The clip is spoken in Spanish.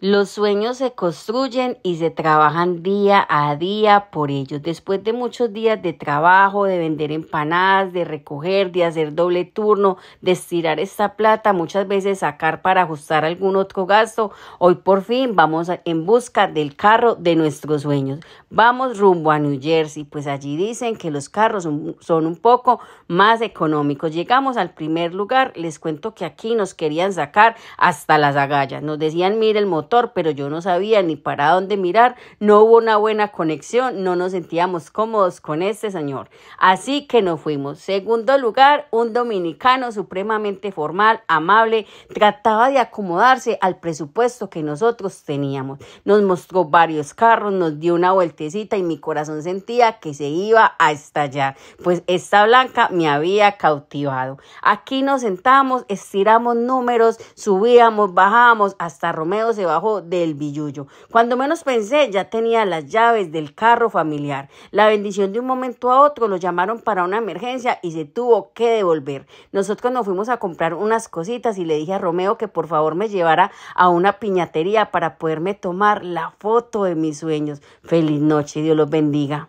Los sueños se construyen y se trabajan día a día por ellos. Después de muchos días de trabajo, de vender empanadas, de recoger, de hacer doble turno, de estirar esta plata, muchas veces sacar para ajustar algún otro gasto, hoy por fin vamos en busca del carro de nuestros sueños. Vamos rumbo a New Jersey, pues allí dicen que los carros son un poco más económicos. Llegamos al primer lugar, les cuento que aquí nos querían sacar hasta las agallas. Nos decían, mire el motor pero yo no sabía ni para dónde mirar, no hubo una buena conexión, no nos sentíamos cómodos con este señor. Así que nos fuimos. Segundo lugar, un dominicano supremamente formal, amable, trataba de acomodarse al presupuesto que nosotros teníamos. Nos mostró varios carros, nos dio una vueltecita y mi corazón sentía que se iba a estallar, pues esta blanca me había cautivado. Aquí nos sentamos, estiramos números, subíamos, bajábamos, hasta Romeo se va del billullo. Cuando menos pensé, ya tenía las llaves del carro familiar. La bendición de un momento a otro lo llamaron para una emergencia y se tuvo que devolver. Nosotros nos fuimos a comprar unas cositas y le dije a Romeo que por favor me llevara a una piñatería para poderme tomar la foto de mis sueños. Feliz noche, Dios los bendiga.